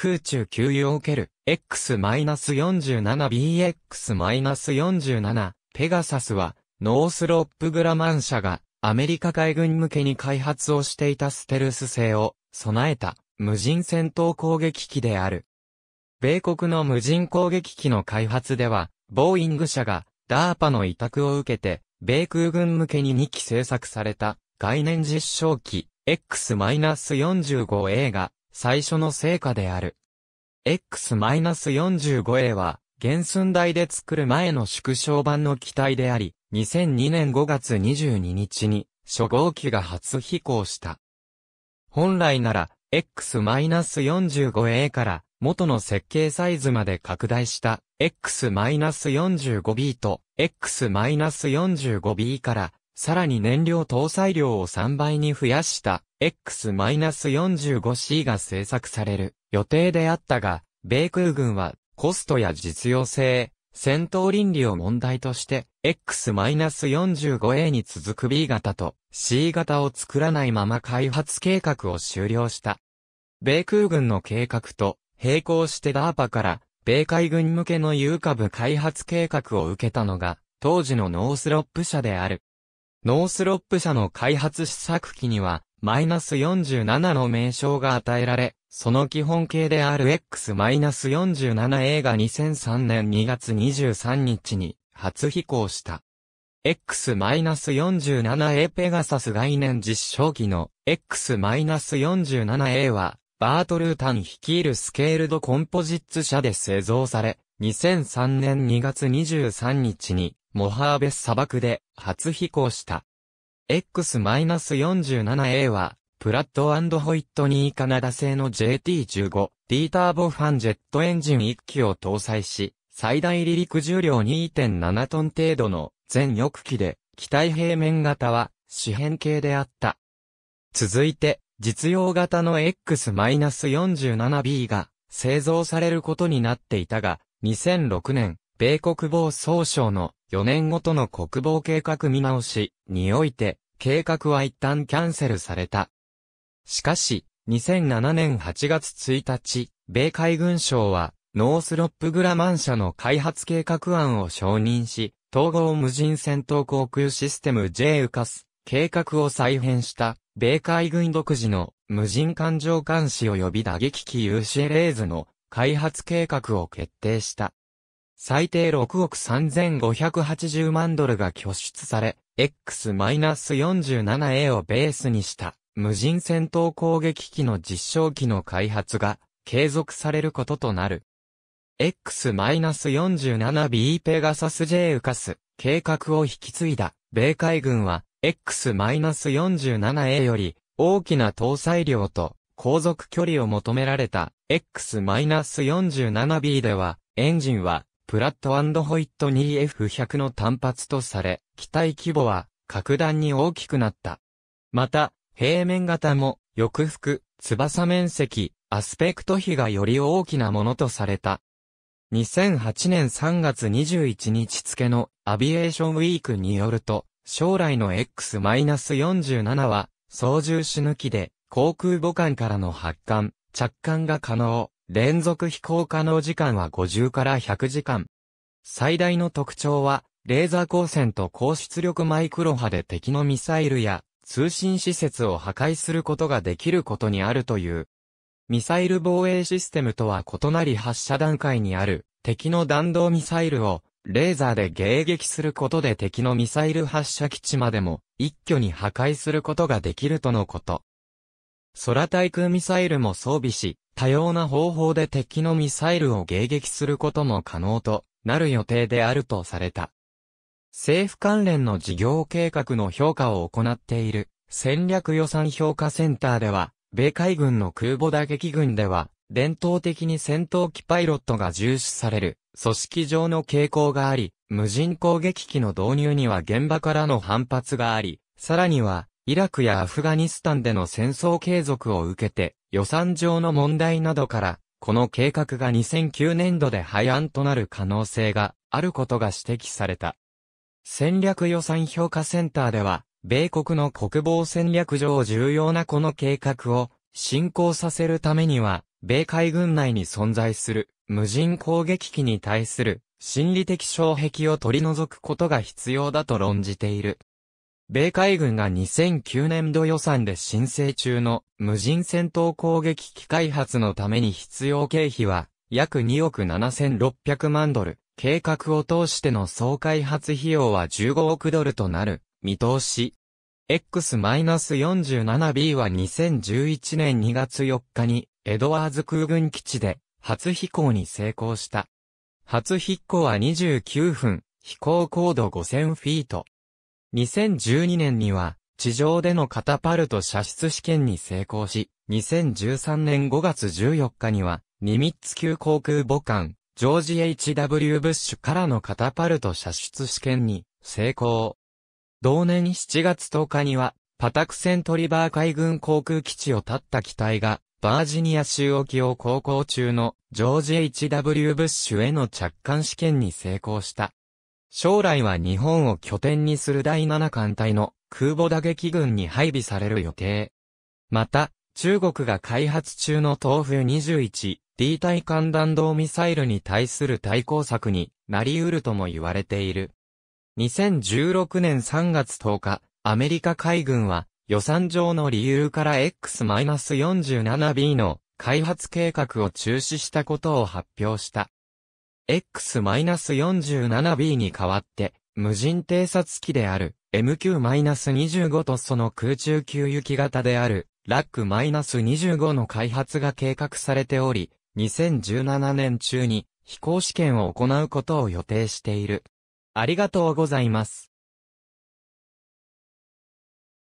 空中給油を受ける X-47BX-47 ペガサスはノースロップグラマン社がアメリカ海軍向けに開発をしていたステルス性を備えた無人戦闘攻撃機である。米国の無人攻撃機の開発では、ボーイング社が DARPA の委託を受けて、米空軍向けに2機製作された概念実証機 X-45A が最初の成果である。X-45A は、原寸大で作る前の縮小版の機体であり、2002年5月22日に、初号機が初飛行した。本来なら、X-45A から元の設計サイズまで拡大した X-45B と X-45B からさらに燃料搭載量を3倍に増やした X-45C が製作される予定であったが、米空軍はコストや実用性、戦闘倫理を問題として、X-45A に続く B 型と C 型を作らないまま開発計画を終了した。米空軍の計画と並行してダーパから米海軍向けの有価部開発計画を受けたのが当時のノースロップ社である。ノースロップ社の開発試作機にはマイナス47の名称が与えられ、その基本形である X-47A が2003年2月23日に初飛行した。X-47A ペガサス概念実証機の X-47A は、バートルータン率いるスケールドコンポジッツ社で製造され、2003年2月23日に、モハーベス砂漠で初飛行した。X-47A は、プラットホイットニーカナダ製の JT15、D ターボファンジェットエンジン1機を搭載し、最大離陸重量2.7トン程度の全翼機で、機体平面型は四辺形であった。続いて、実用型の X-47B が製造されることになっていたが、2006年、米国防総省の4年ごとの国防計画見直しにおいて、計画は一旦キャンセルされた。しかし、2007年8月1日、米海軍省は、ノースロップグラマン社の開発計画案を承認し、統合無人戦闘航空システム J ウカス、計画を再編した、米海軍独自の無人艦上監視及び打撃機 u c l a ズの開発計画を決定した。最低6億3580万ドルが拠出され、X-47A をベースにした無人戦闘攻撃機の実証機の開発が継続されることとなる。X-47B ペガサス J 浮かす計画を引き継いだ米海軍は X-47A より大きな搭載量と航続距離を求められた X-47B ではエンジンはプラットホイット 2F100 の単発とされ、機体規模は格段に大きくなった。また、平面型も、翼腹、翼面積、アスペクト比がより大きなものとされた。2008年3月21日付のアビエーションウィークによると、将来の X-47 は、操縦し抜きで、航空母艦からの発艦、着艦が可能。連続飛行可能時間は50から100時間。最大の特徴は、レーザー光線と高出力マイクロ波で敵のミサイルや通信施設を破壊することができることにあるという。ミサイル防衛システムとは異なり発射段階にある敵の弾道ミサイルをレーザーで迎撃することで敵のミサイル発射基地までも一挙に破壊することができるとのこと。空対空ミサイルも装備し、多様な方法で敵のミサイルを迎撃することも可能となる予定であるとされた。政府関連の事業計画の評価を行っている戦略予算評価センターでは、米海軍の空母打撃群では、伝統的に戦闘機パイロットが重視される組織上の傾向があり、無人攻撃機の導入には現場からの反発があり、さらにはイラクやアフガニスタンでの戦争継続を受けて、予算上の問題などから、この計画が2009年度で廃案となる可能性があることが指摘された。戦略予算評価センターでは、米国の国防戦略上重要なこの計画を進行させるためには、米海軍内に存在する無人攻撃機に対する心理的障壁を取り除くことが必要だと論じている。米海軍が2009年度予算で申請中の無人戦闘攻撃機開発のために必要経費は約2億7600万ドル、計画を通しての総開発費用は15億ドルとなる見通し。X-47B は2011年2月4日にエドワーズ空軍基地で初飛行に成功した。初飛行は29分、飛行高度5000フィート。2012年には、地上でのカタパルト射出試験に成功し、2013年5月14日には、ニミッツ級航空母艦、ジョージ・ H.W. ブッシュからのカタパルト射出試験に成功。同年7月10日には、パタクセントリバー海軍航空基地を立った機体が、バージニア州沖を航行中のジョージ・ H.W. ブッシュへの着艦試験に成功した。将来は日本を拠点にする第7艦隊の空母打撃群に配備される予定。また、中国が開発中の東風 21D 対艦弾道ミサイルに対する対抗策になり得るとも言われている。2016年3月10日、アメリカ海軍は予算上の理由から X-47B の開発計画を中止したことを発表した。X-47B に代わって、無人偵察機である MQ-25 とその空中給油機型であるラック -25 の開発が計画されており、2017年中に飛行試験を行うことを予定している。ありがとうございます。